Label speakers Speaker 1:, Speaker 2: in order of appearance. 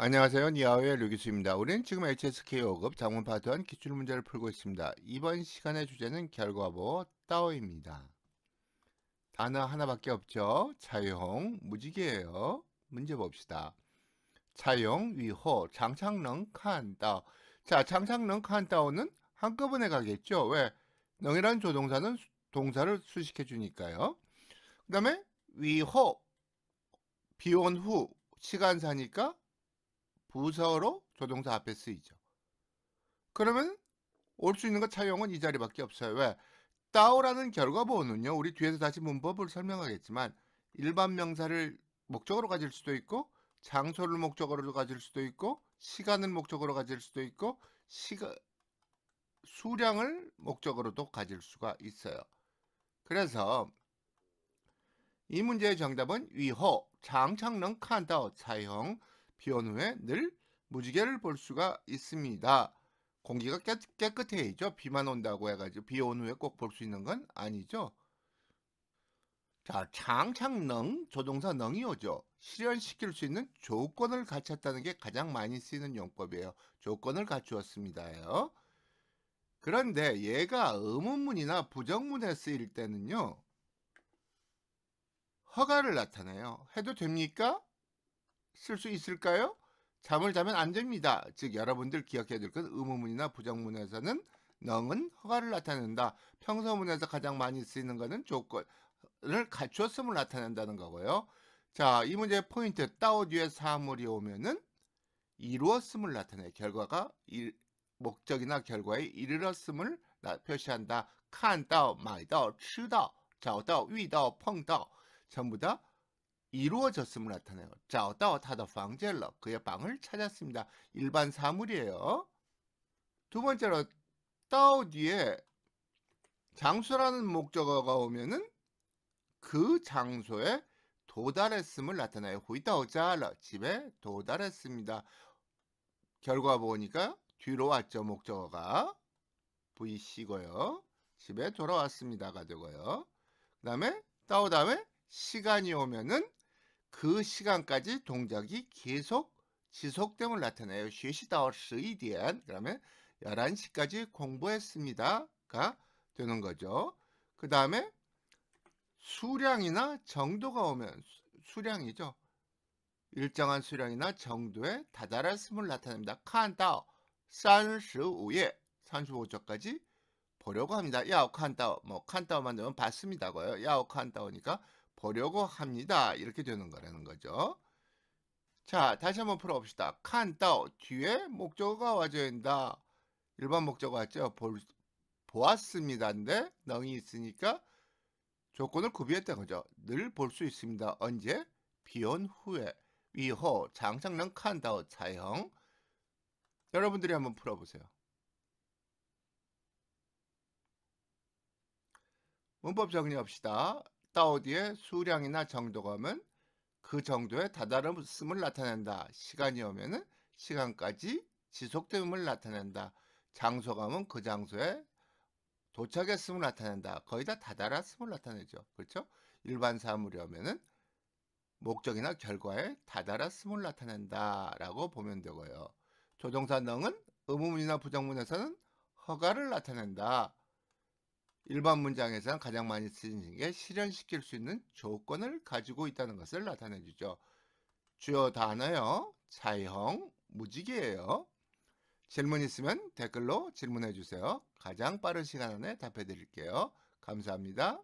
Speaker 1: 안녕하세요. 니아오의 류기수입니다. 우리는 지금 HSK 5급 장문 파트 1 기출 문제를 풀고 있습니다. 이번 시간의 주제는 결과보 따오입니다. 단어 하나밖에 없죠. 차용, 무지개예요. 문제 봅시다. 차용, 위호, 장창능, 칸따오. 자, 장창능, 칸따오는 한꺼번에 가겠죠. 왜? 능이란 조동사는 동사를 수식해 주니까요. 그 다음에 위호, 비온 후, 시간사니까 부서로 조동사 앞에 쓰이죠. 그러면 올 수 있는 것 차용은 이 자리밖에 없어요. 왜? 따오라는 결과보는요. 우리 뒤에서 다시 문법을 설명하겠지만 일반 명사를 목적으로 가질 수도 있고 장소를 목적으로 가질 수도 있고 시간을 목적으로 가질 수도 있고 시가, 수량을 목적으로도 가질 수가 있어요. 그래서 이 문제의 정답은 위호 장창능 칸다오 차용 비온 후에 늘 무지개를 볼 수가 있습니다. 공기가 깨끗, 해야죠 비만 온다고 해가지고 비 온 후에 꼭 볼 수 있는 건 아니죠. 자, 창창능, 조동사 능이 오죠. 실현시킬 수 있는 조건을 갖췄다는 게 가장 많이 쓰이는 용법이에요. 조건을 갖추었습니다 그런데 얘가 의문문이나 부정문에 쓰일 때는요. 허가를 나타내요. 해도 됩니까? 쓸수 있을까요? 잠을 자면 안 됩니다. 즉 여러분들 기억해야 될 건 의무문이나 부정문에서는 능은 허가를 나타낸다. 평서문에서 가장 많이 쓰이는 것은 조건을 갖추었음을 나타낸다는 거고요. 자, 이 문제의 포인트 따오 뒤에 사물이 오면은 이루었음을 나타내 결과가 일, 목적이나 결과에 이르렀음을 나, 표시한다. 칸 따오, 마이 따오, 자오, 따오, 위, 따오, 펑, 따오. 전부다 이루어졌음을 나타내요. 자오따오 타더 방젤러 그의 방을 찾았습니다. 일반 사물이에요. 두 번째로 따오 뒤에 장소라는 목적어가 오면은 그 장소에 도달했음을 나타내요. 후이따오자러 집에 도달했습니다. 결과 보니까 뒤로 왔죠. 목적어가 VC고요. 집에 돌아왔습니다가 되고요. 그 다음에 따오 다음에 시간이 오면은 그 시간까지 동작이 계속 지속됨을 나타내요. 学习到10이 대한 그러면 11시까지 공부했습니다가 되는 거죠. 그 다음에 수량이나 정도가 오면 수량이죠. 일정한 수량이나 정도에 다다랐음을 나타냅니다. 칸다오 35에 35절까지 보려고 합니다. 야오 칸다오 뭐 칸다오만 되면 봤습니다 야오 칸다오니까 보려고 합니다. 이렇게 되는 거라는 거죠. 자, 다시 한번 풀어봅시다. 칸따오 뒤에 목적어가 와줘야 된다. 일반 목적어 왔죠? 볼, 보았습니다인데 능이 있으니까 조건을 구비했다 거죠. 늘 볼 수 있습니다. 언제? 비온 후에. 위호 장창능 칸다오 자형 여러분들이 한번 풀어보세요. 문법 정리합시다. 사우디의 수량이나 정도감은그 정도에 다다름을 나타낸다. 시간이 오면 시간까지 지속됨을 나타낸다. 장소감은그 장소에 도착했음을 나타낸다. 거의 다 다다랐음을 나타내죠. 그렇죠? 일반 사물이 오면은 목적이나 결과에 다다랐음을 나타낸다라고 보면 되고요. 조종사 능은 의문문이나 부정문에서는 허가를 나타낸다. 일반 문장에서 가장 많이 쓰이는 게 실현시킬 수 있는 조건을 가지고 있다는 것을 나타내 주죠. 주요 단어요. 자형, 무지개예요. 질문 있으면 댓글로 질문해 주세요. 가장 빠른 시간 안에 답해 드릴게요. 감사합니다.